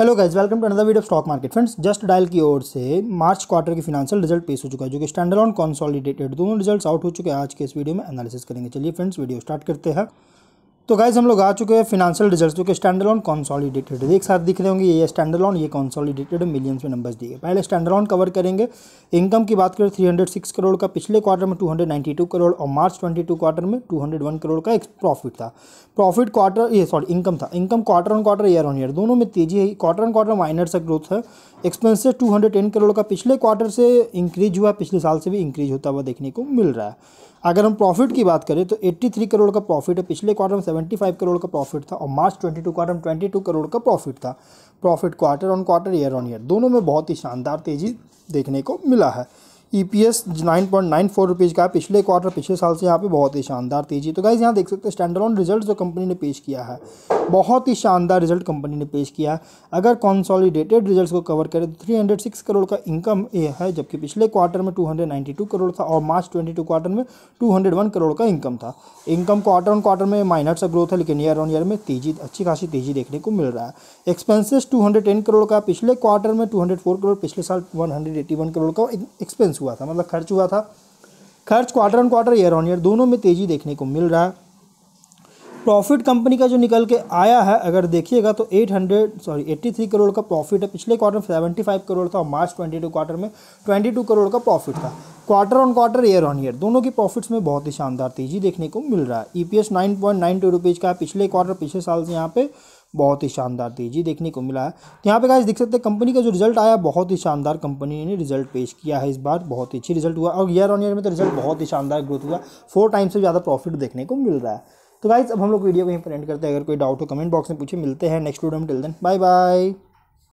hello guys welcome to another video stock market friends Just Dial की ओर से March quarter की financial result पेश हो चुका है जो कि स्टैंडर्ड ऑन कॉन्सॉलिडेटेड दोनों रिजल्ट्स आउट हो चुके हैं आज के इस वीडियो में एनालिसिस करेंगे चलिए फ्रेंड्स वीडियो स्टार्ट करते हैं तो गाइज हम लोग आ चुके हैं फिनेंशियल रिजल्ट्स जो कि ऑन कॉन्सॉलीडेटेड एक साथ दिख रहे होंगे ये ऑन ये कॉन्सॉलीडेटेड मिलियंस में नंबर्स दिए पहले ऑन कवर करेंगे इनकम की बात करें 306 करोड़ का पिछले क्वार्टर में 292 करोड़ और मार्च 22 क्वार्टर में 201 करोड़ का एक प्रॉफिट था प्रॉफिट क्वार्टर ये सॉरी इनकम था income quarter on quarter year on year दोनों में तेजी है क्वार्टर ऑन क्वार्टर माइनर सा ग्रोथ है एक्सपेंसेस टू करोड़ का पिछले क्वार्टर से इंक्रीज हुआ पिछले साल से भी इंक्रीज होता हुआ देखने को मिल रहा है अगर हम प्रॉफिट की बात करें तो 83 करोड़ का प्रॉफिट है पिछले क्वार्टर में 75 करोड़ का प्रॉफिट था और मार्च 22 क्वार्टर में 22 करोड़ का प्रॉफिट था profit quarter on quarter year on year दोनों में बहुत ही शानदार तेज़ी देखने को मिला है E P S nine point nine four rupees का पिछले क्वार्टर पिछले साल से यहाँ पे बहुत ही शानदार तेजी तो गाइज यहाँ देख सकते हैं स्टैंडर्ड रिजल्ट जो कंपनी ने पेश किया है बहुत ही शानदार रिजल्ट कंपनी ने पेश किया है अगर कॉन्सॉलीडेटेड रिजल्ट्स को कवर करें तो 306 करोड़ का इनकम ये है जबकि पिछले क्वार्टर में 292 करोड़ था और मार्च 22 क्वार्टर में 201 करोड़ का इनकम था इनकम क्वार्टर ऑन क्वार्टर में माइनर सा ग्रोथ है लेकिन ईयर ऑन ईयर में तेजी अच्छी खासी तेजी देखने को मिल रहा है एक्सपेंसिस टू करोड़ का पिछले क्वार्टर में टू करोड़ पिछले साल वन करोड़ का एक्सपेंस हुआ था मतलब खर्च हुआ था खर्च quarter on quarter year on year दोनों में तेजी देखने को मिल रहा है प्रॉफिट कंपनी का जो निकल के आया है अगर देखिएगा तो 800 सॉरी 83 करोड़ का प्रॉफिट है पिछले क्वार्टर में 75 करोड़ था और मार्च 22 क्वार्टर में 22 करोड़ का प्रॉफिट था quarter on quarter year on year दोनों की प्रॉफिट्स में बहुत ही शानदार तेजी देखने को मिल रहा है ई पी एस का है पिछले क्वार्टर पिछले साल से यहाँ पर बहुत ही शानदार तेजी देखने को मिला है तो यहाँ पे गाइस देख सकते हैं कंपनी का जो रिजल्ट आया बहुत ही शानदार कंपनी ने रिजल्ट पेश किया है इस बार बहुत ही अच्छी रिजल्ट हुआ और ईयर ऑन ईयर में तो रिजल्ट बहुत ही शानदार ग्रोथ हुआ फोर टाइम से ज़्यादा प्रॉफिट देखने को मिल रहा है तो गाइज अब हम लोग वीडियो को यहीं पर एंड करते हैं अगर कोई डाउट हो कमेंट बॉक्स में पूछे मिलते हैं नेक्स्ट वीडियो में टिल देन बाय बाय